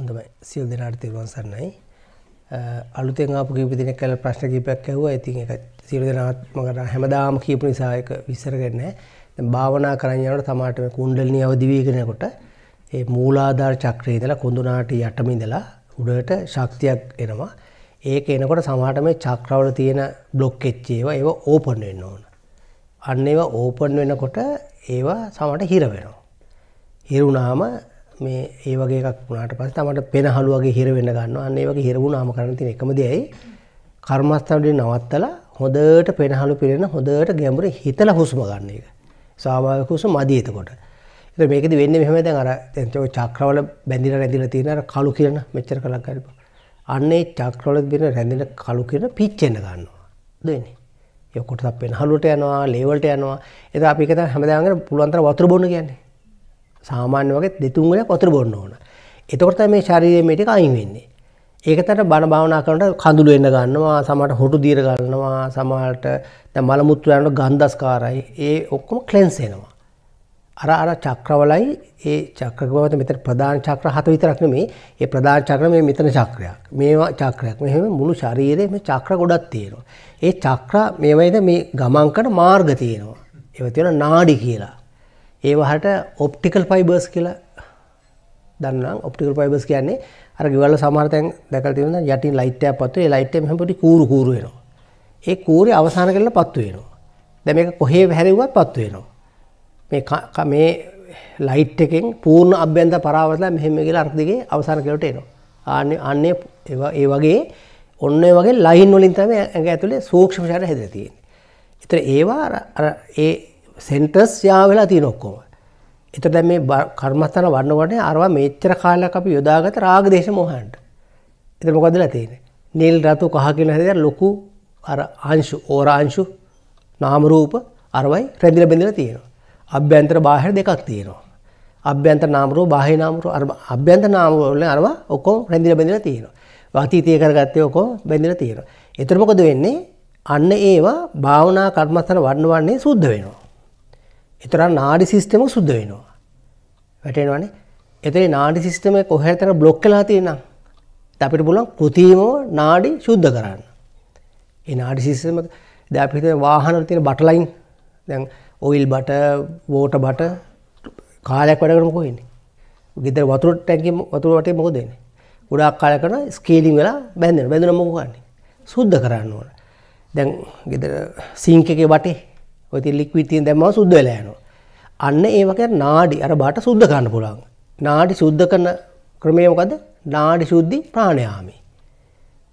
හොඳමයි සියල් දෙනාට තෙරුවන් සන්නයි අලුතෙන් ආපු කීප දිනක් කල ප්‍රශ්න කීපයක් ඇහුවා ඉතින් ඒක සියලු දෙනාත් මකට හැමදාම කියපු නිසා ඒක විස්තර කරන්නේ දැන් භාවනා කරන් යනකොට තමාට මේ කුණ්ඩලිනී අවදි වීගෙන යනකොට ඒ මූලාධාර චක්‍රයේ ඉඳලා කුඳුනාට යටම ඉඳලා උඩට ශක්තියක් එනවා ඒක එනකොට සමහරට මේ චක්‍රවල තියෙන બ્લોක් වෙච්ච ඒවා ඒවා ඕපන් වෙන්න ඕන අන්න ඒවා ඕපන් වෙනකොට ඒවා සමහරට හිර වෙනවා හිරුණාම මේ ඒ වගේ එකක් වුණාට පස්සේ තමට පෙන හලුවගේ හිර වෙන්න ගන්නවා. අන්න ඒ වගේ හිර වුණාම කරන්න තියෙන එකම දෙයයි කර්මස්ථානයේ නවත්තලා හොඳට පෙනහළු පිරෙන හොඳට ගැඹුරින් හිතලා හුස්ම ගන්න එක. ස්වාභාවික හුස්ම මදි එතකොට. ඒත් මේකෙදි වෙන්නේ මෙහෙම දැන් අර දැන් ඔය චක්‍රවල බැඳිලා රැඳිලා තියෙන අර කළු කිරණ මෙච්චර කලක් ගන්න. අන්නේ චක්‍රවල බින රැඳෙන කළු කිරණ පිච්චෙන්න ගන්නවා. දෙන්නේ. යොකොට තප් වෙන හලුවට යනවා ලේවලට යනවා එත අපි එක හැමදාම පුළුවන් තරම් වතුර බොන්න කියන්නේ සාමාන්‍ය වගේ දෙතුන් වලක් වතුර බොන්න ඕන. එතකොට මේ ශරීරයේ මේ ටික අයින් වෙන්නේ. ඒකතර බණ භාවනා කරනකොට කඳුළු එන්න ගන්නවා, සමහරට හොටු දියර ගන්නවා, සමහරට දැන් මල මුත්‍ර යනකොට ගන්ධස්කාරයි. ඒ ඔක්කොම ක්ලෙන්ස් වෙනවා. අර අර චක්‍රවලයි ඒ චක්‍රකවත මෙතන ප්‍රධාන චක්‍ර හත විතරක් නෙමේ ඒ ප්‍රධාන චක්‍ර මේ මෙතන චක්‍රයක් මේවා චක්‍රයක් මෙහෙම මුළු ශරීරයේම චක්‍ර ගොඩක් තියෙනවා ඒ චක්‍ර මේවයිද මේ ගමන් කරන මාර්ග තියෙනවා ඒව තියෙනවා නාඩි කියලා ඒවහට ඔප්ටිකල් ෆයිබර්ස් කියලා දන්නම් ඔප්ටිකල් ෆයිබර්ස් කියන්නේ අර ගෙවල් සමහරතැන් දැකලා තියෙනවා යටින් ලයිට් එකක් පත්තු ඒ ලයිට් එක මෙහෙම පොඩි කූරු කූරු වෙනවා ඒ කූරේ අවසාන කරලා පත්තු වෙනවා දැන් මේක කොහේ හැරෙව්වත් පත්තු වෙනවා මේ මේ ලයිට් එකෙන් පූර්ණ අභ්‍යන්ත පරාවතලා මෙහෙම කියලා අර දිගේ අවසාන කෙලට එනවා ආන්නේ අන්නේ ඒ වගේ ඔන්න ඒ වගේ ලයින් වලින් තමයි ඇඟ ඇතුලේ සූක්ෂම ශරීර හැදලා තියෙන්නේ ඒතර ඒවා අර ඒ සෙන්ටර්ස් යාවෙලා තියෙන ඔක්කොම. එත දැ මේ කර්මස්ථන වන්න වනේ අරවා මෙච්චර කාලක් අපි යොදාගත රාග දේශ මොහන්ට. එත මොකදලා තියෙන. නිල් රතු කහකින හැද ලොකු අංශු ඕරාංශු නාමරූප අරවයි රැදිල බැඳල තියෙනවා. අභ්‍යන්තර බාහිර දෙකක් තියෙනවා. අභ්‍යන්ත නාමරෝ බාහි නාමරු අභ්‍යන්ත නාමරෝල අරවා ඔක්කෝ රැදිල බැඳල තියෙනවා. වතීතය කරගත්තය ඔකෝ බැඳල තියෙනවා. එතර මොකද වෙන්නේ අන්න ඒවා භාවනා කර්මස්ථන වන්න වන්නේ සුද්ධ වෙනවා. එතර නාඩි සිිස්ටම සුද්ධ වෙනවා. වැටෙනවානේ එතේ නාඩි සිිස්ටම කොහැ තර බ්ලොක් කලා තියෙනම් අපිට පුලන් කෘතිීමෝ නාඩි ශුද්ධ කරන්න. ඒ නාඩි සිිස්ටම දැපිත වාහන තියෙන බටලයින් දැන් ඔයිල් බට වෝට බට කාලයක් වැඩ කරම කොහෙන්නේ ගෙදර වතුරට ටැකි වතුරටේ මොක දෙන ගොඩක් කාල කරන ස්කේලිම් වෙලා බැඳෙන බැඳන මොකන්නේ සුද්ධ කරන්න ඕන දැන් ගෙදර සිංක එක බටේ ඔය තියෙන ලික්විඩ් තියෙන දැම්මම සුද්ධ වෙලා යනවා. අන්න ඒ වගේ නාඩි අර බාට සුද්ධ කරන්න පුළුවන්. නාඩි සුද්ධ කරන ක්‍රමය මොකද්ද? නාඩි ශුද්ධි ප්‍රාණයාමේ.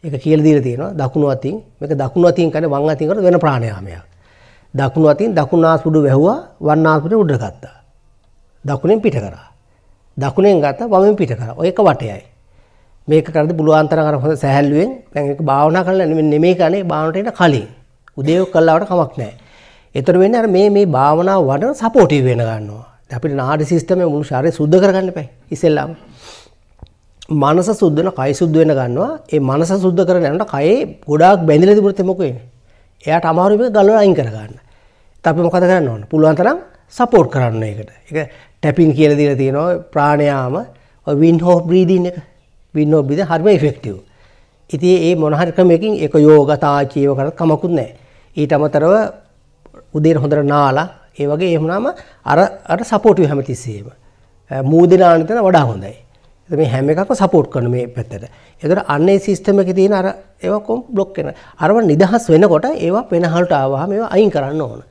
ඒක කියලා දීලා තියෙනවා දකුණු අතින් මේක දකුණු අතින් කරන වම් අතින් කරන වෙන ප්‍රාණයාමයක්. දකුණු අතින් දකුණු නාස්පුඩු වැහුවා වම් නාස්පුඩු උඩට ගත්තා. දකුණෙන් පිට කරා. දකුණෙන් ගත්තා වමෙන් පිට කරා. ඔය එක වටයයි. මේක කරද්දි බුලුවන්තරම් අර හොඳ සැහැල්ලුවෙන් දැන් ඒක භාවනා කරලා නෙමෙයි කරන්නේ භාවනට එන කලින්. උදේව කළාට කමක් නැහැ. එතර වෙන්න අර මේ මේ භාවනා වඩන සපෝටිව් වෙන ගන්නවා. අපිට නාඩි සිස්ටම මුළු ශරීරය සුද්ධ කරගන්න බෑ. ඉස්සෙල්ලාම මනස සුද්ධ වෙන කය සුද්ධ වෙන ගන්නවා. ඒ මනස සුද්ධ කරන යනකොට කයේ ගොඩාක් බැඳිලා තිබුණොත් මොකද වෙන්නේ? එයාට අමාරු මේක ගලවලා අයින් කරගන්න. ඒත් අපි මොකද කරන්න ඕන? පුළුවන් තරම් සපෝට් කරන්න ඒකට. ඒක ටැපින් කියලා දීලා තියෙනවා ප්‍රාණයාම ඔය වින් හෝ බ්‍රීදින් එක. වින් හෝ බ්‍රීදින් හරිම ඉෆෙක්ටිව්. ඉතින් ඒ මොන හරි ක්‍රමයකින් ඒක යෝග තාචීව කරත් කමකුත් නැහැ. ඊට අමතරව උදේට හොඳට නාලා ඒ වගේ එහෙම වුණාම අර අර සපෝටිව් හැමතිස්සෙම මූදෙනාන තැන වඩා හොඳයි. මේ හැම එකක්ම සපෝට් කරන මේ පැත්තට. ඒතර අන්න ඒ සිස්ටම් එකේ තියෙන අර ඒවා කොම් බ්ලොක් වෙන. අරව නිදහස් වෙනකොට ඒවා වෙනහලට ආවහම ඒවා අයින් කරන්න ඕන.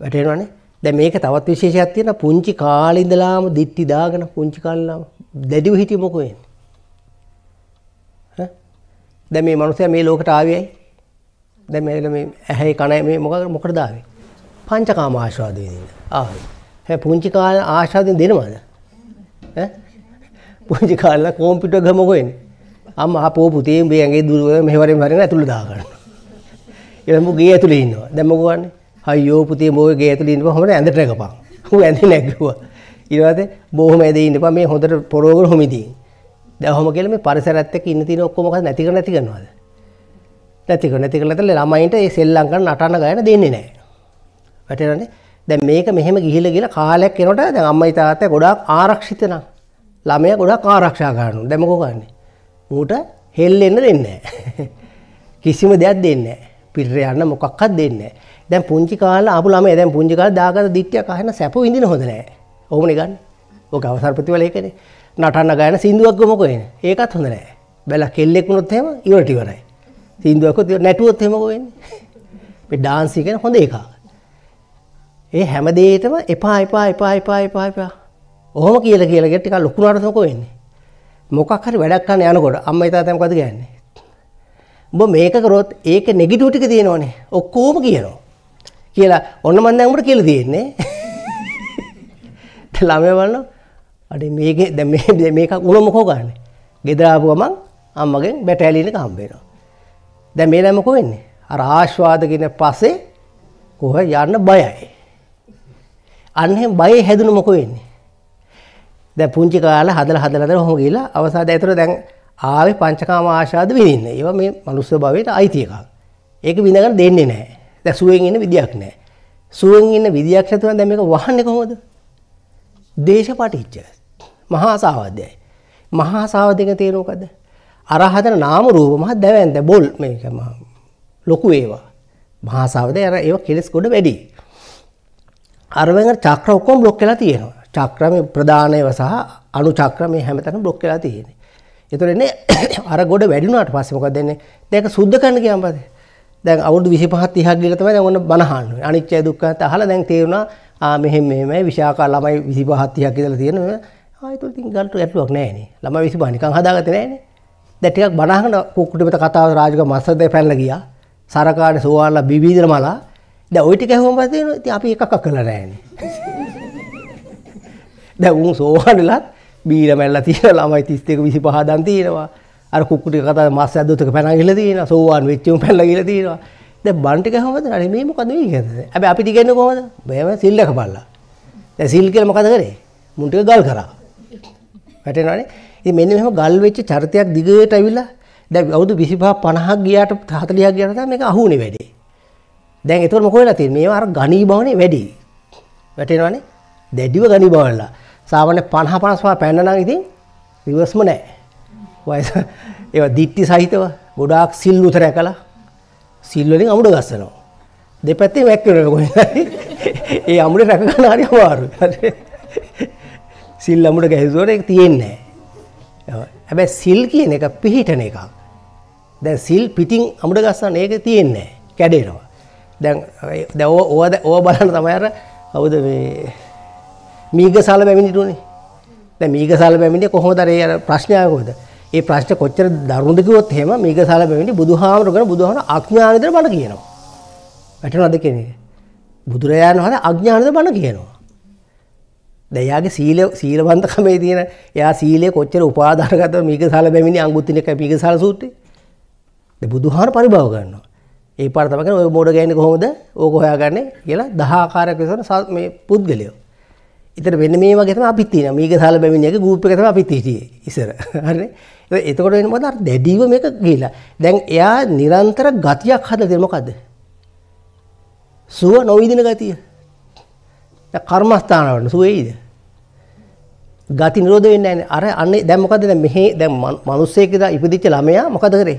වැටෙනවනේ. දැන් මේක තවත් විශේෂයක් තියෙන පුංචි කාලේ ඉඳලාම දිට්ටි දාගෙන පුංචි කාලේලාම දැඩිව හිටිය මොකෝ වෙන්නේ? ඈ? දැන් මේ මනුස්සයා මේ ලෝකට ආවේ ඇයි? දැන් මේ ඇහි කණයි මේ මොකද මොකටද ආවේ? පංචකාම ආශාදය හැ පුංචි කාල ආශාදය දෙනවාද පුංචි කාල්ල කෝම්පිට ගමකොෙන් අම අපෝ පුතේ බේ ඇගේ දුරුව මෙහවරෙන් හරන ඇතුළ දාගන්න එළමු ගේ ඇතුළ ඉන්නවා දැමකුවන්න හයෝ පුතේ මෝය ගේ ඇතුළ ඉන්නව හොට ඇඳට රැකපා හු ඇඳ නැක්වා ඉරවාද බොහම ඇද ඉන්නපා මේ හොඳට පොරෝගල හොමිදී දැහම කෙලම පරිසරත්තක ඉන්න තින ඔක්කොමක නැතික නැති කරනවාද නැතික නැති කරලා ළමයින්ට ඒ සෙල්ලම් කරන නටන ගාන දෙන්නේ නැහැ වැටෙනනේ දැන් මේක මෙහෙම ගිහිල්ලා ගිහලා කාලයක් යනකොට දැන් අම්මයි තාත්තා ගොඩාක් ආරක්ෂිත නම් ළමයා ගොඩක් ආරක්ෂා කරනවා දැන් මොකෝ කරන්නේ ඌට හෙල්ලෙන්න දෙන්නේ කිසිම දෙයක් දෙන්නේ පිටර යන්න මොකක්වත් දෙන්නේ දැන් පුංචි කාලේ ආපු ළමයා දැන් පුංචි කාලේ දාගත්ත දිට්ටියක් අහන සැප විඳින හොඳ නැහැ ඕමනේ ගන්න ඕක අවසර ප්‍රතිවල ඒකනේ නටන්න ගාන සින්දුවක් මොකෝ එන්නේ ඒකත් හොඳ නැහැ බැලලා කෙල්ලෙක් වුණොත් එහෙම ඉවරට ඉවරයි සින්දුවක් නැටුවොත් එහෙම කොහෙන්නේ මේ ඩාන්ස් එක හොඳ එකක් ඒ හැමදේටම එපා එපා එපා එපා එපා එපා ඔහොම කියල කියල ගෙටික ලොකුණටසොක වෙන්නේ මොකක් හරි වැඩක්කන්න යනකොට අම්ම ඉතා තැමකද ගන්නේ උඹ මේකරොත් ඒක නෙගිටූටික තියෙනවනේ ඔක්කෝම කියනවා කියලා ඔන්න මන්න ඇමට කියල තියෙන්නේ ළමයවන්න අඩේ මේක දැ මේක උන මොකෝ ගන්න ගෙදරාපුුවමන් අම්මගෙන් බැටඇලින කම්බේෙනවා දැ මේ දැමකෝ වෙන්නේ අර ආශ්වාදගෙන පසේ කොහ යන්න බයයි අන්හෙම බය හැදුන මොක වෙන්නේ දැ පුංචි කාල හදල හදලද හොම කියලා අවසාද ඇතර දැන් ආවේ පංචකාම ආශාද විඳන්න ඒව මේ මනුස්ස භවයට අයිතියකක් ඒක විඳගන්න දෙන්නේ නෑ දැසුවෙන් එන්න විදියක් නෑ සුවෙන් ඉන්න විදියක් නැතුව දැන් මේක වහන්නේ කොහොමද දේශපටිච්ච මහා සාවද්‍යයි මහා සාවදික තේරෝකද අරහතර නාම රූප මහ දැවැන්ත බොල් මේක ලොකු ඒවා මහාසාවද ඇර ඒ කෙලෙස් ගොඩ වැඩි අරවැඟ චක්‍ර ඔක්කොම බ්ලොක් වෙලා තියෙනවා. චක්‍රම ප්‍රධානයව සහ අනු චක්‍ර මේ හැමතැනම බ්ලොක් වෙලා තියෙන්නේ. ඒතර එන්නේ අර ගොඩ වැඩි වුණාට පස්සේ මොකද වෙන්නේ? දැන් ඒක සුද්ධ කරන්න කියන් පස්සේ දැන් අවුරුදු 25 30ක් ගිහලා තමයි දැන් ඔන්න බනහන්න. අනිච්චය දුක්ඛත් අහලා දැන් තේරුණා ආ මෙහෙම මෙහෙමයි විශාකා ළමයි 25 30ක් ඉඳලා තියෙන මේ ආයතන තින් ගන්නට ගැටලුවක් නැහැ නේ. ළමයි 25 නිකන් හදාගත්තේ නැහැ නේ. දැන් ටිකක් බනහගෙන කුක්කුටි මෙත කතාව රාජුගේ මස්සද පැනලා ගියා. සරකාඩේ සෝවාලා බිබීදල මලා දැන් ওই ටික ඇහුවම පස්සේ ඉතින් අපි එකක් කළා නෑනේ. දැන් උන් සෝවනලත් බීර මැල්ලා තියෙන ළමයි 31 25 දන් තියෙනවා. අර කුක්කුටි කතා මාස් ඇද්දොතක පැනලා ගිහලා තියෙනවා. සෝවාන් වෙච්චිම පැනලා ගිහලා තියෙනවා. දැන් බන් ටික ඇහුවම පස්සේ අනේ මේ මොකද මේ කියන්නේ? හැබැයි අපි ටික එන්නේ කොහමද? බෑම සිල් එක බලලා. දැන් සිල් කියලා මොකද කරේ? මුන් ටික ගල් කරා. වැටෙනවනේ. ඉතින් මෙන්න මෙහෙම ගල් වෙච්ච චරිතයක් දිගට ඇවිල්ලා දැන් අවුරුදු 25 50ක් ගියාට 40ක් ගියාට මේක අහුනේ වැඩේ. දැන් එතකොට මොකද වෙලා තියෙන්නේ? මේවා අර ඝනීභවනේ වැඩි. වැටෙනවනේ. දැඩිව ඝනීභවනලා. සාමාන්‍ය 50 55 පෑන්න නම් ඉතින් රිවර්ස්ම නැහැ. වයස ඒවා දිට්ටි සහිතව ගොඩාක් සිල් උතර ඇකලා සිල් වලින් අමුඩ ගස්සනවා. දෙපැත්තේ වැක්කනවා කොහෙන්ද? ඒ අමුඩ රැක ගන්න හරි අමාරුයි. සිල් අමුඩ ගැහිසුවර ඒක තියෙන්නේ නැහැ. හැබැයි සිල් කියන එක පිහිටන එකක්. දැන් සිල් පිටින් අමුඩ ගස්සන එක තියෙන්නේ නැහැ. කැඩේනවා. දැන් දැව ඕද ඕ බලන්න තමයිර අවුද මීග සල පැමිණිටුනේ දැ මීග සල පැමිණි කොහොමදරේ අර ප්‍රශ්නයකෝද ඒ ප්‍රශ්න කොච්චර දරුණුදකිවොත් හෙම මීග සල පැමිණි බුදුහාමරකර බුදුහන අඥානතර බල කියනවා වැටනද කෙනෙ බුදුරජාණන් හන අඥානත බල කියනවා දැයාගේ සීල සීලබන්ධකමේ තියෙන එයා සීලේ කොච්චර උපාධරගත මීග සල පැමිණි අංගුත්තිනක මීග සල සූට්ටේ බුදුහාර පරිභාව කරන්නවා ඒ පර්තමක ඔය මෝඩ ගැන කොහොමද ඕක හොයාගන්නේ කියලා දහාකාරයක් විසන සත් මේ පුද්ගලයෝ. ඉතින් වෙන මේ වගේ තමයි අපිත් තියෙනවා. මේක සාල බැමින් එක ගෲප් එක තමයි අපිත් හිටියේ ඉස්සර. හරිනේ. එතකොට වෙන මොකද අර දැඩිව මේක ගිහිලා. දැන් එයා නිරන්තර ගතියක් හදලා තියෙන මොකද්ද? සුව නොවිදින ගතිය. දැන් කර්මස්ථානවල සුවේයිද? ගති නිරෝධ වෙන්නේ නැහැ. අර අන්නේ දැන් මොකද්ද දැන් මෙහි දැන් මිනිස්සෙක් ඉපදිච්ච ළමයා මොකද කරේ?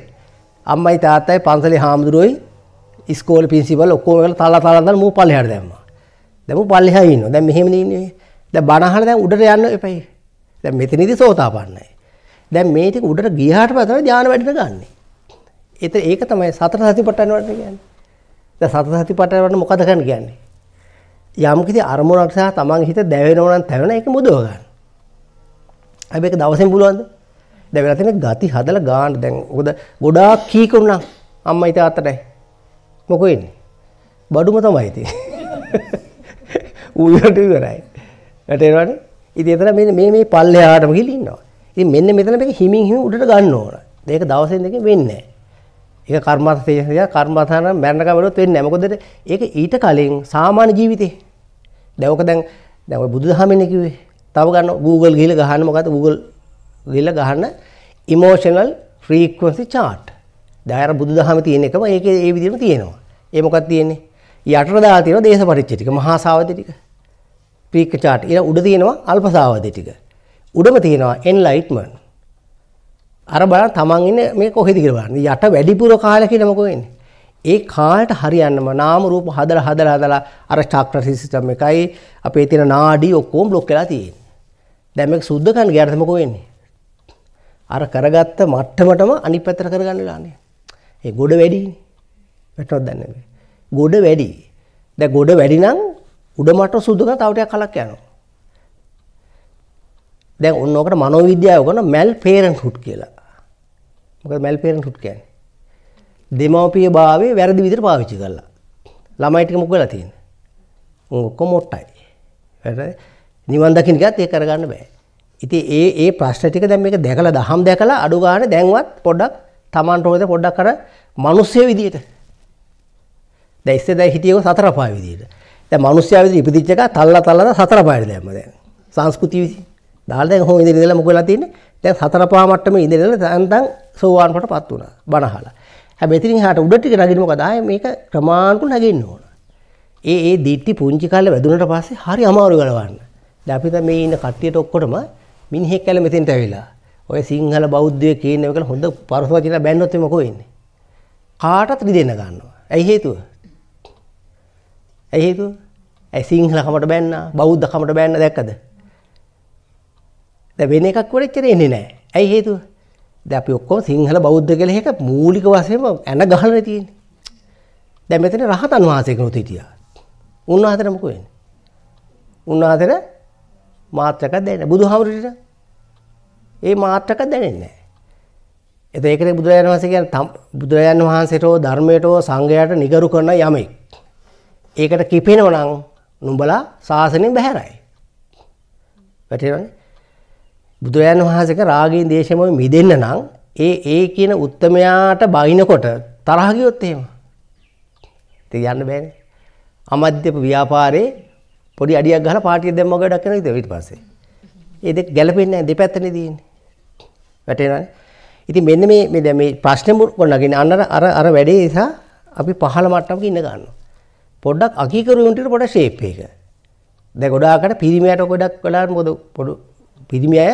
අම්මයි තාත්තයි පන්සලේ හාමුදුරුවෝයි ස්කෝල පින්සිපල් ඔක්කෝම තලා තලා දාලා මූ පල්ලෙහාට දැම්මා. දැන් මූ පල්ලෙහා ඉන්නවා. දැන් මෙහෙම ඉන්නේ. දැන් බණ අහලා දැන් උඩට යන්න එපයි. දැන් මෙතනදී සෝතාපන්නයි. දැන් මේ ටික උඩට ගියාට පස්සේ තමයි ධානය වැඩිට ගන්නෙ. ඒතර ඒක තමයි සතර සතිපට්ඨාන වඩන කියන්නේ. දැන් සතර සතිපට්ඨාන වඩන මොකද ගන්න කියන්නේ? යම් කිසි අරමුණක් සහ තමන් හිත දැවෙනවා නම් තැවෙන එක මුදව ගන්න. අපි ඒක දවසෙන් පුළුවන්ද? දැන් වෙලා තියෙන ගති හදලා ගන්න. දැන් මොකද ගොඩාක් කීකුණා අම්මයි තාත්තටයි. මොක වෙන්නේ බඩුම තමයිති ඌට කරයි නටේවාට ඉති එතර මේ මේ පල්ල හාටම ගිලින්නවා ඉති මෙන්න මෙතන එක හිමින් හිම උඩට ගන්න ඕන දෙක දවසෙන් දෙක වෙන්න එක කර්මත් සේෂය කර්මතාන මැරණකවලොත් වෙන්න ඇමකොදට ඒක ඊට කලින් සාමාන්‍ය ජීවිතේ දැවක දැන් දැව බුදු දහමෙනකිවේ තව ගන්න Google ගිල ගහන්න මොකද Google ගිල ගහන්න ඉමෝෂනල් ෆ්‍රීක්වන්සි චාට් දෑර බුදු දහම තියෙන එකම ඒක ඒ විදිම තියෙනවා ඒ මොකක් තියෙන්නේ යටට දාලා තියෙනවා දේශ පරිච්ඡේ ටික මහා සාවද්‍ය ටික ප්‍රීක chart ඊළඟ උඩ තියෙනවා අල්ප සාවද්‍ය ටික උඩම තියෙනවා enlightenment අර බලන්න තමන් ඉන්නේ මේ කොහෙද කියලා බලන්න යට වැඩිපුර කාලය කියලා මොකෝ වෙන්නේ ඒ කාලට හරියන්නම නාම රූප හදලා හදලා හදලා අර චක්‍ර සිස්ටම් එකයි අපේ තියෙන නාඩි ඔක්කොම බ්ලොක් වෙලා තියෙන්නේ දැන් මේක සුද්ධ කරන්න ගියාට මොකෝ වෙන්නේ අර කරගත්ත මට්ටමටම අනිත් පැත්තට කරගන්න වෙලානේ ඒ ගොඩ වැඩිනේ වැටොත් දැන්න ගොඩ වැඩි දැ ගොඩ වැඩිනම් උඩ මට සුදුක තවටයක් කලක් යනවා දැන් ඔන්නෝකට මනෝවිද්‍යාව ගන මැල් පේරන් හුට් කියලා මොක මැල් පේරන් හුට් කියන් දෙමවපිය භාවේ වැරදි විදිර පාවිච්චි කරලා ළමයිටික මොක වෙලා තියෙන ඔක්කො මොට්ටයි නිවන්දකින් ගත් ඒ කරගන්න බෑ ඉති ඒ ඒ ප්‍රශ්ටික දැම එක දැකලා දහම් දැකලා අඩු ගාන දැන්වත් පොඩ්ඩක් තමන්ටෝද පොඩ්ඩක් කර මනුස්්‍යය විදියට දැන් ඉස්සේ දැන් හිටියකො සතර පාය විදියට. දැන් මිනිස්සයා විදියට ඉපදිච්ච එක තල්ලා තල්ලා සතර පායට දැම්ම දැන්. සංස්කෘතිය විසි. දාලා දැන් කොහොම ඉඳලා මොකද වෙලා තියෙන්නේ? දැන් සතර පා මට්ටමේ ඉඳලා දැන් දැන් සෝවාන් කොටපත් වුණා. බණහලා. හැබැයි එතනින් එහාට උඩ ටික නගින්න මොකද ආයේ මේක ක්‍රමානුකූලව නගින්න ඕන. ඒ ඒ දිට්ටි පුංචි කාලේ වැදුනට පස්සේ හරි අමාරු ගලවන්න. දැන් අපි දැන් මේ ඉන්න කට්ටියට ඔක්කොටම මිනිහෙක් කැල මෙතෙන්ට ඇවිලා. ඔය සිංහල බෞද්ධය කියන එක හොඳ පරස වචන බැන්නොත් මොකෝ වෙන්නේ? කාටත් රිදෙන්න ගන්නවා. ඇයි හේතුව? ඇහෙකු ඇ සිංහලකමට බැන්න බෞද්ධකමට බැන්න දැක්කද. ද වෙන එකක් වඩච්චර එන්නේ නෑ ඇයි හේතු ද අපි ඔක්කෝ සිංහල බෞද්ධ කළ එක මූලික වසයම ඇන ගහල තියෙන. දැ මෙතන රහතන් වහසයකනු හිටිය. උන්වහතරමකුවෙන්. උන්වහතර මාත්‍රක දැන බුදු හවුරට ඒ මාත්‍රක දැනෙන්නේ. එත ඒකන බුදුරජාණන් වහසකයන් බුදුරජාණන් වහන්සේටෝ ධර්මයටෝ සංඝයට නිගරු කරන යමෙක්. ඒකට කිපෙනව නම් නුඹලා ශාසනයෙන් බැහැරයි. වැටේනවනේ. බුදුරජාණන් වහන්සේක රාගයෙන් දේශයෙන් මිදෙන්න නම් ඒ ඒ කියන උත්තමයාට බයිනකොට තරහ ගියොත් එහෙම. ඉතින් යන්න බෑනේ. අමධ්‍යප ව්‍යාපාරේ පොඩි අඩියක් ගහලා පාටිය දැම්ම වගේ ඩක් කරනවා ඊට පස්සේ. ඒ දෙක ගැලපෙන්නේ නැහැ දෙපැත්තනේ තියෙන්නේ. වැටේනවනේ. ඉතින් මෙන්න මේ මේ දැන් මේ ප්‍රශ්නේ මුල් කරනගෙන අන්න අර අර වැඩේ නිසා අපි පහළ මට්ටමක ඉන්න ගන්නවා. පොඩ්ඩක් අකිකරුවන්ට පොඩ ශේප් එක දැ ගොඩාකට පිරිමයට ගොඩක් කලාට මොද පොඩු පිරිමි අය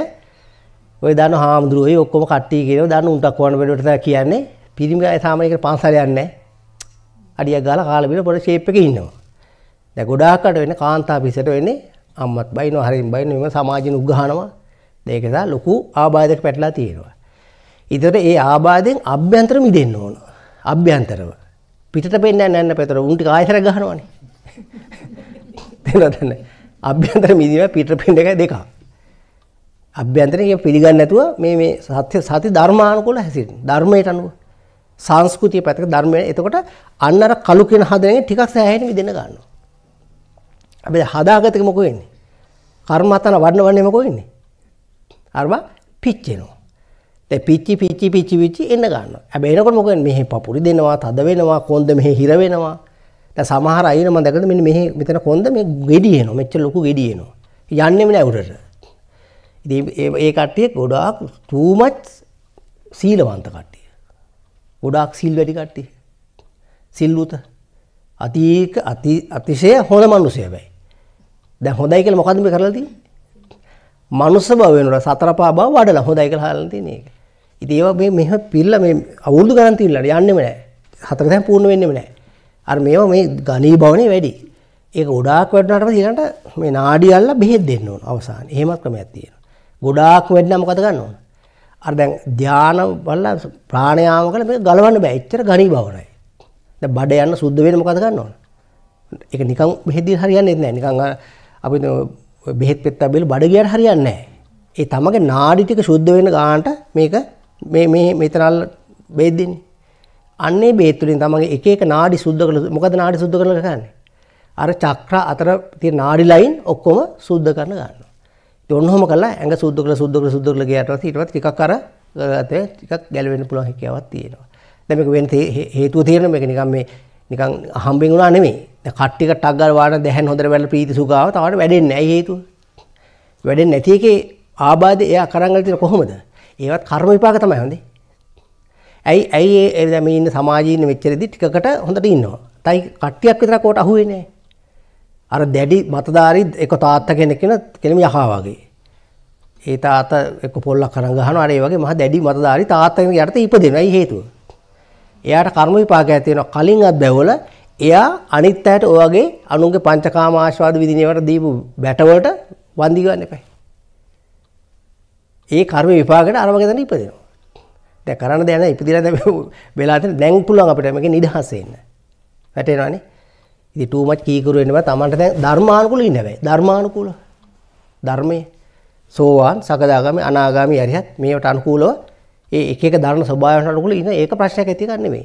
ඔය දන හාමුදුරුවයි ඔක්කොම කට්ටි කියෙන දන්න උන්ටක් වන වැඩට කියන්නේ පිරිමි අය සාමයකට පන්සරයන්න අඩිය ගාල කාලබිට පොඩ ශේප් එක ඉන්නවා දැ ගොඩාකට වෙන කාන්තා පිසට වෙන්නේ අම්මත් බයින හරින් බයින එම සමාජන උගහනවා දෙකදා ලොකු ආබාධක පැටලා තියෙනවා. ඉතට ඒ ආබාධයෙන් අභ්‍යන්තර මිදෙන්න ඕන අභ්‍යන්තරව පිටට පෙන්නේ නැන්න පෙතර උන් ටික ආයතර ගහනවානේ. තේරෙනවද නැහැ? අභ්‍යන්තර මිදීම පිටට පෙන්න එකයි දෙක. අභ්‍යන්තරයෙන් පිළිගන්නේ නැතුව මේ මේ සත්‍ය සති ධර්මානුකූල හැසිරෙන. ධර්මයට අනුව. සංස්කෘතිය පැත්තක ධර්මය. එතකොට අන්න අර කළු කියන හදනෙන් ටිකක් සෑහෙන විදින ගන්නවා. හැබැයි හදාගත්තක මොකෝ වෙන්නේ? කර්මතන වඩන වන්නේ මොකෝ වෙන්නේ? අරම පිච්චෙනවා. පිච්චි පිච්චි පිච්චි විච්චි එන්න ගන්න ඇබේනකොට මොක මෙහ පපුරි දෙනවා තද වෙනවා කොන්ද මෙහ හිරවෙනවා සමහර අයනම දැකට මෙ මෙහ මෙතන කොන්ද මේ ගෙඩියන මෙච්ච ලොකු ගෙඩියනවා යන්නෙමෙන ඇවුරට ඒ කට්ටිය ගොඩාක් තූමච් සීලවන්ත කට්ටිය ගොඩාක් සිල් වැඩි කට්ටිය සිල්ලුත අතීක අතිශය හොඳ මනුසය බැයි දැ හොඳයි කියල මොකදම කරලදී මනුස්ස බව වෙනට සතරපා බව වඩලා හොදයි කළ හලති නක ඉති ඒවා මේ මෙහ පිල්ල මේ අවුරදු ගන්තිල්ලට යන්නෙම නෑ හතරතැ පූර්ණ වෙන්නෙම නෑ අර මේවා මේ ගනී බවනේ වැඩි ඒ ගොඩාක් වැඩනට දිලට මේ නාඩියල්ල බෙහෙත් දෙන්න ඕන අවසාන එහෙම ක්‍රමයක් තියෙන ගොඩාක් වැඩනම් කත ගන්න ඕන අර දැන් ධ්‍යාන වල ප්‍රාණයාම කළ මේ ගලවන්න බෑ එච්චර ගනී බවනයි දැන් බඩ යන්න සුද්ධ වෙන්න මොකද ගන්න ඕන ඒක නිකන් බෙහෙත් දීලා හරියන්නේ නැහැ නිකන් අපි බෙහෙත් පෙත්ත බෙල බඩ ගියට හරියන්නේ නැහැ ඒ තමගේ නාඩි ටික සුද්ධ වෙන්න ගානට මේක මේ මේ මෙතනල් බේත් දෙන්නේ. අන්නේ බේත් වලින් තමයි එක එක නාඩි සුද්ධ කරලා මොකද නාඩි සුද්ධ කරලා කරන්නේ? අර චක්‍ර අතර තියෙන නාඩි ලයින් ඔක්කොම සුද්ධ කරන ගන්නවා. ඉතින් ඔන්නෝම කළා ඇඟ සුද්ධ කරලා සුද්ධ කරලා සුද්ධ කරලා ගියාට පස්සේ ඊට පස්සේ ටිකක් අර ගතේ ටිකක් ගැලවෙන්න පුළුවන් හැකියාවක් තියෙනවා. දැන් මේක වෙන හේතුව තියෙන මේක නිකන් මේ නිකන් හම්බෙන් වුණා නෙමෙයි. දැන් කට්ටියක ටග් ගාලා වාන දැහන් හොඳට වැළ ප්‍රීති සුඛාව තාමට වැඩෙන්නේ නැහැ හේතුව. වැඩෙන්නේ නැති එකේ ආබාධය එයා කරන් ගල තියෙන කොහොමද? ඒවත් කර්ම විපාක තමයි හොඳේ. ඇයි ඇයි ඒ දැන් මේ ඉන්න සමාජයේ ඉන්න මෙච්චරදී ටිකකට හොඳට ඉන්නවා. තයි කට්ටියක් විතරක් ඕට අහුවේ නැහැ. අර දැඩි මතධාරී එක තාත්තා කෙනෙක් වෙන කෙනෙක් යකා වගේ. ඒ තාත්තා එක්ක පොල්ලක් කරන් ගහනවා. අර ඒ වගේ මහා දැඩි මතධාරී තාත්තා කෙනෙක් යටතේ ඉපදෙනවා. ඒ හේතුව. එයාට කර්ම විපාකයක් තියෙනවා. කලින් අත්බැවල එයා අනිත් අයට ඔයගේ අනුන්ගේ පංචකාම ආශාද විදිනේවට දීපු බැටවලට වන්දි ගන්න එපා. ඒ කර්ම විපාගට අරමගතන ඉපදෙනවා. දැන් කරන්න දැන ඉපදිලා දැන් වෙලා තියෙන දැන් පුළුවන් අපිට මේක නිදහස වෙන්න. වැටෙනවනේ. ඉතින් too much කීකරු වෙන්න බෑ. Tamanට දැන් ධර්මානුකූල ඉන්න බෑ. ධර්මානුකූල. ධර්මයේ සෝවාන්, සකදාගාමි, අනාගාමි, අරිහත් මේවට අනුකූලව ඒ එක එක ධර්ම ස්වභාවයන්ට අනුකූල ඉන්න ඒක ප්‍රශ්නයක් ඇති ගන්න නෙමෙයි.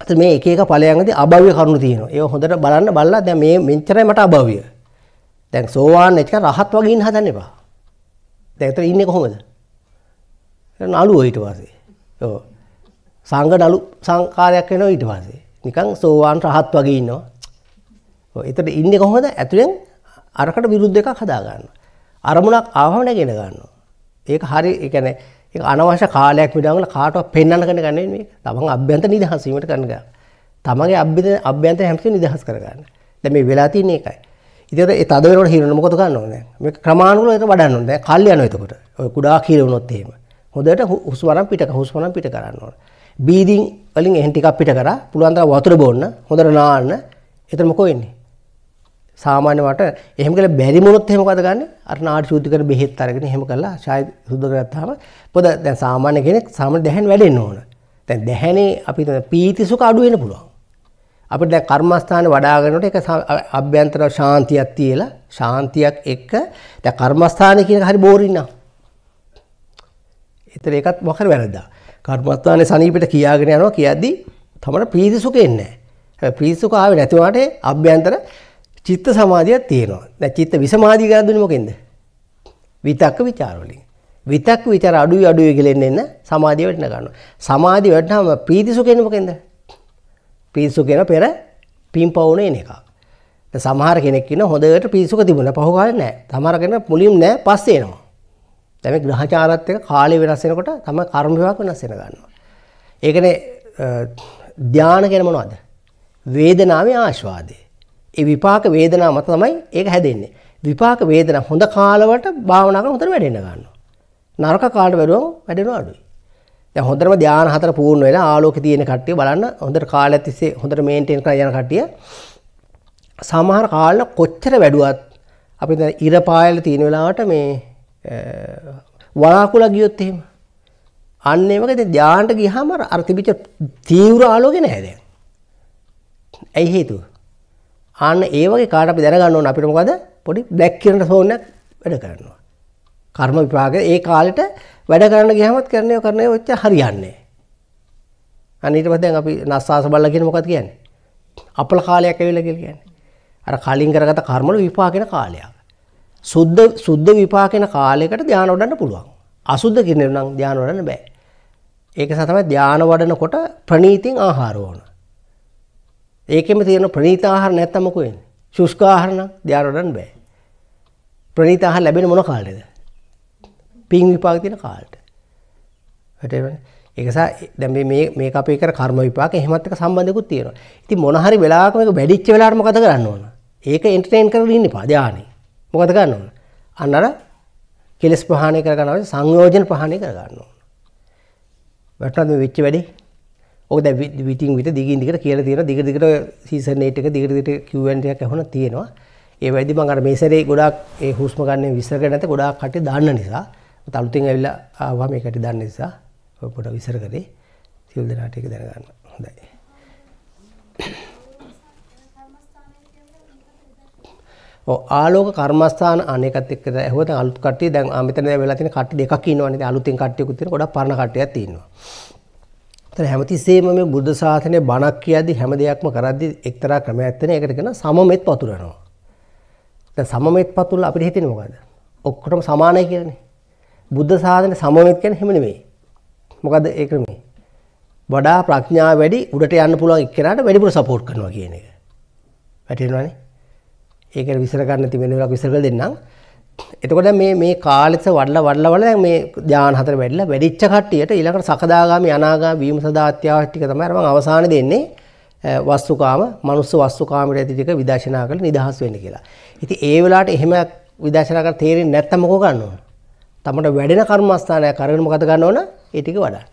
අත මේ එක එක ඵලයන්ගදී අභව්‍ය කරුණු තියෙනවා. ඒක හොඳට බලන්න බලලා දැන් මේ මෙච්චරයි මට අභව්‍ය. දැන් සෝවාන් එක රහත් වගේ ඉන්න හදන්න එපා. දැන් එතන ඉන්නේ කොහොමද? නළුව ඊට පස්සේ. ඔව්. සංඝ නළු සංකාරයක් වෙනවා ඊට පස්සේ. නිකන් සෝවාන් රහත් වගේ ඉන්නවා. ඔව්. එතන ඉන්නේ කොහොමද? ඇතුලෙන් අරකට විරුද්ධ එකක් හදා ගන්නවා. අරමුණක් ආවම නැගෙන ගන්නවා. ඒක හරි ඒ කියන්නේ ඒක අනවශ්‍ය කාලයක් විනාගල කාටවත් පෙන්වන්න කෙනෙක් නෙවෙයි මේක. තමන් අභ්‍යන්තර නිදහස වීමට කරන ගමන. තමන්ගේ අභ්‍යන්තර අභ්‍යන්තර හැමතිස්සෙම නිදහස් කරගන්න. දැන් මේ වෙලා තියෙන එකයි. ඉතින් ඒ තද වෙනකොට හීන මොකද කරන්න ඕනේ දැන් මේක ක්‍රමානුකූලව ඒක වඩන්න ඕනේ දැන් කල් යනවා එතකොට ඔය කුඩා කීර වුණොත් එහෙම හොඳට හුස්ම අරන් පිට හුස්ම අරන් පිට කරන්න ඕනේ බීදින් වලින් එහෙන් ටිකක් පිට කරා පුළුවන් තරම් වතුර බොන්න හොඳට නාන්න එතන මොකෝ වෙන්නේ සාමාන්‍ය මට එහෙම කළ බැරි මොනොත් එහෙම මොකද ගන්න අර නාඩි ශුද්ධ කර බෙහෙත් අරගෙන එහෙම කළා ඡාය සුද්ධ කරගත්තාම පොද දැන් සාමාන්‍ය කෙනෙක් සාමාන්‍ය දැහැන් වැඩෙන්න ඕන දැන් දැහැනේ අපි පීතිසුක අඩු වෙන්න පුළුවන් අපිට දැන් කර්මස්ථාන වඩාගෙනනකොට ඒක අභ්‍යන්තර ශාන්තියක් තියලා ශාන්තියක් එක්ක දැන් කර්මස්ථාන කියන එක හරි බෝරින් නා. ඒතර ඒකත් මොකද වැරද්දා. කර්මස්ථානේ සනීපෙට කියාගෙන යනවා කියද්දි තමයි ප්‍රීතිසුඛ එන්නේ නැහැ. ප්‍රීතිසුඛ ආවේ නැති වුණාට අභ්‍යන්තර චිත්ත සමාධියක් තියෙනවා. දැන් චිත්ත විසමාධිය කියලා දුන්නේ මොකෙන්ද? විතක්ක ਵਿਚාර වලින්. විතක්ක ਵਿਚාර අඩුයි අඩුයි කියලා එන්න සමාධිය වැටෙන ගන්නවා. සමාධිය වැටෙනාම ප්‍රීතිසුඛ එන්නේ මොකෙන්ද? පිස්සු කියෙන පෙර පින් පවුන එන එක. සමහර කෙනෙක්න හොදට පිසුක තිබුණ පහුකාල නෑ තමරගෙන මුලින් නෑ පස්සේනවා. තැම ග්‍රහචාරත්ක කාලය වෙනස්සෙනකොට තම කර්මයක් වෙනස්සෙන ගන්නවා. ඒකන ධ්‍යාන කෙනමනවාද. වේදනාවේ ආශ්වාදය. ඒ විපාක වේදනා මත තමයි ඒක හැදෙන්නේ. විපාක වේදන හොඳ කාලවට භාවනාක හොතර වැඩෙන ගන්න. නරක කාඩ වැඩුවම් වැඩෙන අඩුයි. දැන් හොඳටම ධාන හතර පූර්ණ වෙලා ආලෝකේ තියෙන කට්ටිය බලන්න හොඳට කාලයක් තිස්සේ හොඳට මේන්ටේන් කරලා යන කට්ටිය සමහර කාලන කොච්චර වැඩුවත් අපි දැන් ඉර පායල තියෙන වෙලාවට මේ වලාකුලා ගියොත් එහෙම අන්න ඒ වගේ දැන් ධානට ගියාම අර තිබිච්ච තීව්‍ර ආලෝකේ නැහැ දැන්. ඇයි හේතුව? අන්න ඒ වගේ කාට අපි දැනගන්න ඕන අපිට මොකද පොඩි බ්ලැක් කිරණ සෝන් එකක් වැඩ කරනවා. කර්ම විපාක ඒ කාලෙට වැඩ කරන්න ගියාමත් කරන්නේ කරන්නේ ඔච්ච හරියන්නේ. අනේ ඊට පස්සේ දැන් අපි නස්සාස බල්ලා කියන මොකක්ද කියන්නේ? අපල කාලයක් ඇවිල්ලා කියලා කියන්නේ. අර කලින් කරගත කර්ම වල විපාකින කාලයක්. සුද්ධ සුද්ධ විපාකින කාලයකට ධානය වඩන්න පුළුවන්. අසුද්ධ කියන නම් ධානය වඩන්න බෑ. ඒක නිසා තමයි ධානය වඩනකොට ප්‍රණීතින් ආහාර ඕන. ඒකෙම තියෙන ප්‍රණීත ආහාර නැත්තම් මොකෝ වෙන්නේ? ශුෂ්ක ආහාර නම් ධානය වඩන්න බෑ. ප්‍රණීත ආහාර ලැබෙන්නේ මොන කාලේද? පින් විපාක තියෙන කාලට. වැටේනවනේ. ඒකසා දැන් මේ මේක අපි කර කර්ම විපාක එහෙමත් එක සම්බන්ධකුත් තියෙනවා. ඉතින් මොන හරි වෙලාවක මේක වැඩිච්ච වෙලාවට මොකද කරන්න ඕන? ඒක එන්ටර්ටේන් කරලා ඉන්න එපා ධානයේ. මොකද ගන්න ඕන? අන්න අර කෙලස් ප්‍රහාණය කර ගන්නවා සංයෝජන ප්‍රහාණය කර ගන්න ඕන. වැටුණාද මේ වෙච්ච වැඩේ? ඕක දැන් විටින් විට දිගින් දිගට කියලා තියෙනවා. දිගට දිගට සීසන් 8 එක දිගට දිගට Q&A එකක් ඇහුණා තියෙනවා. ඒ වෙලාවේදී මම අර මේ සැරේ ගොඩාක් ඒ හුස්ම ගන්න විශ්ල කරන්නේ නැත ගොඩාක් කටේ දාන්න නිසා අලුතෙන් ඇවිල්ලා ආවම ඒකට දන්න නිසා පොඩ විසර කරේ සියලු දෙනාට ඒක දැනගන්න. හොඳයි. ඔව් ආලෝක කර්මස්ථාන අනේකත් එක්ක ඇහුවද අලුත් කට්ටිය දැන් මෙතන දැන් වෙලා තියෙන කට්ටි දෙකක් ඉන්නවනේ. දැන් අලුතෙන් කට්ටියකුත් තියෙන ගොඩක් පරණ කට්ටියක් තියෙනවා. ඒතර හැමතිස්සෙම මේ බුද්ධ ශාසනය බණක් කියද්දි හැම දෙයක්ම කරද්දි එක්තරා ක්‍රමයක් තියෙන. ඒකට කියන සමමෙත් පතුරනවා. දැන් සමමෙත් පතුරලා අපිට හිතෙන්නේ මොකද්ද? ඔක්කොටම සමානයි කියලානේ. බුද්ධ සාධන සමවෙත් කියන්නේ එහෙම නෙමෙයි. මොකද ඒ ක්‍රමේ. වඩා ප්‍රඥාව වැඩි උඩට යන්න පුළුවන් එක්කෙනාට වැඩිපුර සපෝට් කරනවා කියන එක. වැටෙනවනේ. ඒක විසර ගන්න තිබෙන වෙලාවක විසර කරලා දෙන්නම්. එතකොට මේ මේ කාලෙස වඩලා වඩලා වඩලා මේ ධ්‍යාන හතර වැඩිලා වැඩිච්ච කට්ටියට ඊළඟට සකදාගාමි අනාගාමි වීම සදා අත්‍යවශ්‍ය ටික තමයි මම අවසානයේ දෙන්නේ. වස්තුකාම මනුස්ස වස්තුකාමයට ඇති ටික විදර්ශනා කරලා නිදහස් වෙන්න කියලා. ඉතින් ඒ වෙලාවට එහෙම විදර්ශනා කර තේරෙන්නේ නැත්තම් මොකෝ ගන්නවද? තමට වැඩෙන කර්මස්ථානයක් කරගෙන මොකද ගන්න ඕන ඒ ටික වඩා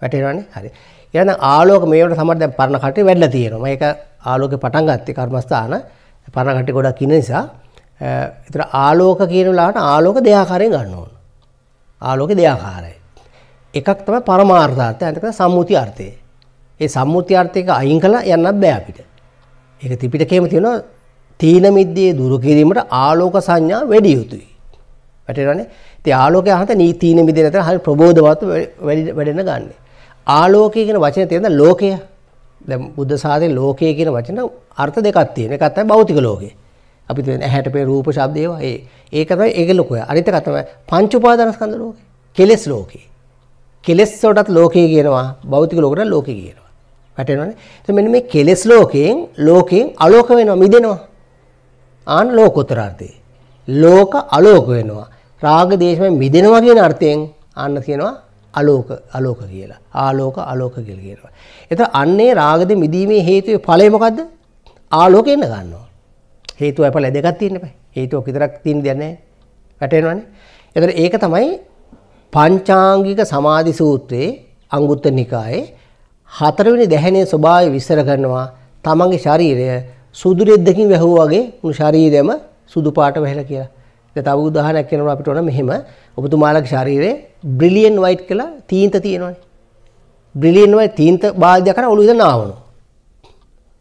වැටෙනවනේ හරි ඊළඟ ආලෝක මේවට තමයි දැන් පරණ කටේ වැඩිලා තියෙනවා මේක ආලෝකේ පටන් ගත්තේ කර්මස්ථාන පරණ කටේ ගොඩක් ඉන්න නිසා ඒතර ආලෝක කියන වෙලාවට ආලෝක දෙආකාරයෙන් ගන්න ඕන ආලෝක දෙආකාරයි එකක් තමයි පරමාර්ථාර්ථය අනිත් තමයි සම්මුති අර්ථය ඒ සම්මුති අර්ථයක අයින් කළා යන්නත් බෑ අපිට ඒක ත්‍රිපිටකයේම තියෙනවා තීන මිද්දේ දුරු කිරීමට ආලෝක සංඥා වැඩි යුතුයි වැටෙනවනේ ඉතින් ආලෝකයේ අහත නීතින මිදෙන අතර හරි ප්‍රබෝධවත් වැඩෙන ගන්න. ආලෝකය කියන වචනේ තියෙන ලෝකය. දැන් බුද්ධ සාධේ ලෝකය කියන වචන අර්ථ දෙකක් තියෙනවා. එකක් තමයි භෞතික ලෝකය. අපි තියෙන ඇහැට පේ රූප ශබ්ද ඒවා ඒ ඒක තමයි ඒක ලෝකය. අනිත් එක තමයි පංච උපාදානස්කන්ධ ලෝකය. කෙලෙස් ලෝකේ. කෙලෙස් වලටත් ලෝකය කියනවා. භෞතික ලෝකයටත් ලෝකය කියනවා. වැටෙනවනේ. ඉතින් මෙන්න මේ කෙලෙස් ලෝකයෙන් ලෝකයෙන් අලෝක වෙනවා මිදෙනවා. ආන් ලෝකෝත්තරාර්ථේ. ලෝක අලෝක වෙනවා. රාග දේශමෙන් මිදෙනවා කියන අර්ථයෙන් අන්න කියනවා අලෝක අලෝක කියලා. ආලෝක අලෝක කියලා කියනවා. එතකොට අන්නේ රාගද මිදීමේ හේතුවේ ඵලය මොකද්ද? ආලෝකෙන්න ගන්නවා. හේතුව ඵල දෙකක් තියෙන්න බෑ. හේතුවක් විතරක් තියෙන දෙයක් නැහැ. වැටෙනවනේ. එතකොට ඒක තමයි පංචාංගික සමාධි සූත්‍රයේ අංගුත්තර නිකායේ හතරවෙනි දැහැණේ ස්වභාවය විස්තර කරනවා. තමන්ගේ ශරීරය සුදු රෙද්දකින් වැහුවා වගේ උණු ශරීරයම සුදු පාට වැහිලා කියලා. තව උදාහරණයක් කියනවා අපිට ඕන මෙහෙම ඔබතුමාලගේ ශරීරයේ බ්‍රිලියන් වයිට් කියලා තීන්ත තියෙනවනේ. බ්‍රිලියන් වයිට් තීන්ත බාල්දියක් කරන ඔළුව ඉඳන් ආවනවා.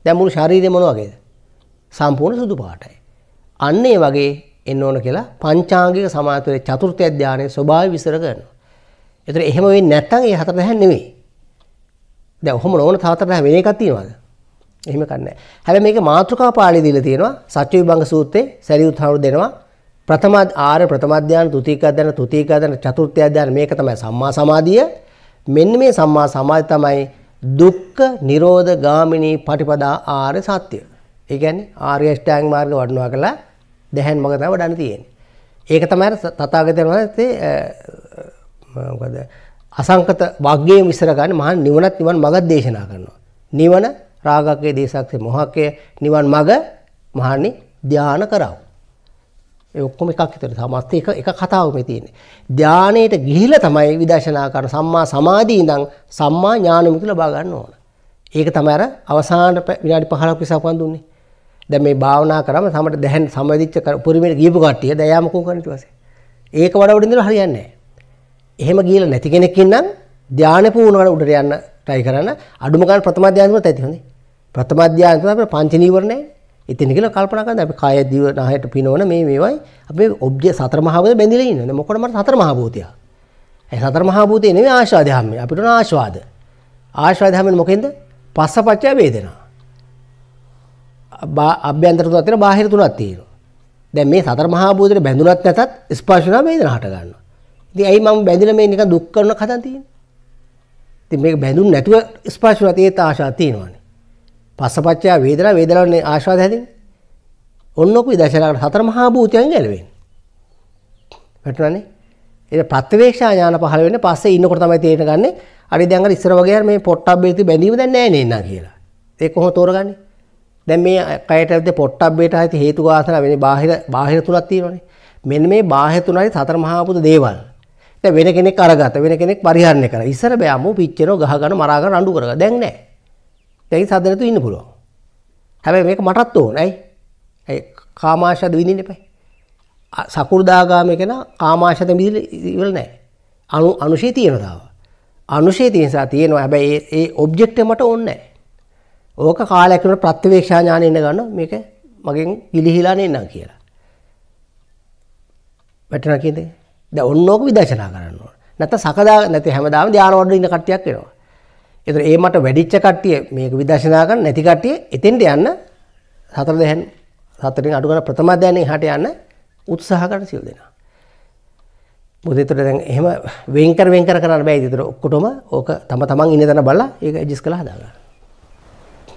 දැන් මුළු ශරීරය මොන වගේද? සම්පූර්ණ සුදු පාටයි. අන්න ඒ වගේ එන්න ඕන කියලා පංචාංගික සමාතයේ චතුර්ථ ධානයේ ස්වභාවය විසර කරනවා. ඒතර එහෙම වෙන්නේ නැත්නම් ඒ හතර දහයන් නෙවෙයි. දැන් ඔහොම නොවන තව හතර දහ වෙන එකක් තියෙනවද? එහෙම කන්නේ නැහැ. හැබැයි මේක මාත්‍රිකා පාළිය දීලා තියෙනවා. සත්‍ය විභංග සූත්‍රයේ සරියුත් හවුරු දෙනවා. ප්‍රථම ආර ප්‍රථම ධ්‍යාන ද්විතීක ධ්‍යාන තෘතීක ධ්‍යාන චතුර්ථ ධ්‍යාන මේක තමයි සම්මා සමාධිය. මෙන්න මේ සම්මා සමාධිය තමයි දුක්ඛ නිරෝධ ගාමිනී පටිපදා ආර්ය සත්‍ය. ඒ කියන්නේ ආර්ය අෂ්ටාංග මාර්ග වඩනවා කළා දැහැන් මඟ තමයි වඩන්න තියෙන්නේ. ඒක තමයි තථාගතයන් වහන්සේ මොකද අසංකත වග්ගයේ විසර ගන්න මහා නිවනත් නිවන් මඟ දේශනා කරනවා. නිවන රාගකේ දේශක්සේ මොහක්කේ නිවන් මඟ මහානි ධානා කරවෝ. ඒ ඔක්කොම එකක් විතර සමස්ත එක එක කතාවම තියෙන්නේ. ධානයට ගිහිලා තමයි විදර්ශනා කරන සම්මා සමාධිය ඉඳන් සම්මා ඥානෙම කියලා බා ගන්න ඕන. ඒක තමයි අර අවසාන විනාඩි 15ක් විසක් වන් දුන්නේ. දැන් මේ භාවනා කරාම සමට දැහැන් සමවැදිච්ච පුරිමේ ගියපු කට්ටිය දැන් යාම කෝ කරන්නේ ඊට පස්සේ. ඒක වඩා උඩින් ඉඳලා හරියන්නේ නැහැ. එහෙම ගිහලා නැති කෙනෙක් ඉන්නම් ධානය පුහුණුවන උඩට යන්න try කරන අඩුම ගන්න ප්‍රථම ධානයමත් ඇති හොඳේ. ප්‍රථම ධානය තමයි පංච නීවරණේ. ඉතින් කියලා කල්පනා කරනවා අපි කාය දිව නහයට පිනවන මේ මේවයි අපි ඔබ්ජෙ සතර මහා භූතය බැඳිලා ඉන්නනේ මොකද මට සතර මහා භූතය. ඒ සතර මහා භූතය නෙමෙයි ආශාධාම්මේ. අපිට උන ආශාද. ආශාධාම්මේ මොකෙන්ද? පස්සපච්චය වේදනා. අභ්‍යන්තර තුනක් තියෙනවා බාහිර තුනක් තියෙනවා. දැන් මේ සතර මහා භූතයට බැඳුනත් නැතත් ස්පර්ශනා වේදනා හට ගන්නවා. ඉතින් ඇයි මම බැඳිලා මේ නිකන් දුක් කරන කතාවක් තියෙන්නේ? ඉතින් මේක බැඳුන් නැතුව ස්පර්ශ වලත් ඒත් ආශා තියෙනවානේ. පස්සපච්චා වේදනා වේදනාවන්නේ ආශාද හැදෙන්නේ. ඔන්න ඔක විදර්ශනාකට හතර මහා භූතයන් ගැලවෙන්නේ. වැටුණානේ. ඒක ප්‍රත්‍යවේක්ෂා ඥාන පහළ වෙන්නේ පස්සේ ඉන්නකොට තමයි තේරෙන ගන්න. අර දැන් අර ඉස්සර වගේ මේ පොට්ටබ්බේ තිබ බැඳීම දැන් නැහැ නේ නා කියලා. ඒක කොහොම තෝරගන්නේ? දැන් මේ කයටද පොට්ටබ්බේට ඇති හේතු ආසන වෙන්නේ බාහිර බාහිර තුනක් තියෙනවානේ. මෙන්න මේ බාහිර තුනයි සතර මහා භූත දේවල්. දැන් වෙන කෙනෙක් අරගත වෙන කෙනෙක් පරිහරණය කරා. ඉස්සර බෑ අමු පිච්චෙනව ගහගෙන මරාගෙන රණ්ඩු කරගා. දැන් නැහැ. දැයි සදරතු ඉන්න පුළුවන් හැබැයි මේක මටත් ඕන ඇයි ඇ කාමාශද විඳින්න එපයි සකුරදාගාමය කෙන කාමාශත මිදිල ඉවල නෑ අනු අනුශේ තියෙනතාව අනුශේ තියනිසා තියෙනවා හැබැයි ඒ ඔබ්ජෙක්ට මට ඕන්න ඕක කාලැකනට ප්‍රත්්‍යවේක්ෂාඥාන එන්න ගන්න මේක මගෙන් ගිලිහිලාන එන්නම් කියලා වැටන කියදේ ද ඔන්නෝක විදශනා කරන්න නැත සකදා නැති හැමදාම ධ්‍යානවඩ ඉන්න කට්ටියක් කෙනවා එතකොට ඒ මට වැඩිච්ච කට්ටිය මේක විදර්ශනා කරන්න නැති කට්ටිය එතෙන්ට යන්න හතර දැහන් හතරෙන් අඩු කරලා ප්‍රථම ධානයෙන් හට යන්න උත්සාහ කරන සිල් දෙනවා. මොකද ඒතර දැන් එහෙම වෙන්කර වෙන්කර කරන්න බෑ. ඒතර ඔක්කොටම ඕක තම තමන් ඉන්න තැන බලලා ඒක ඇඩ්ජස්ට් කරලා හදාගන්න.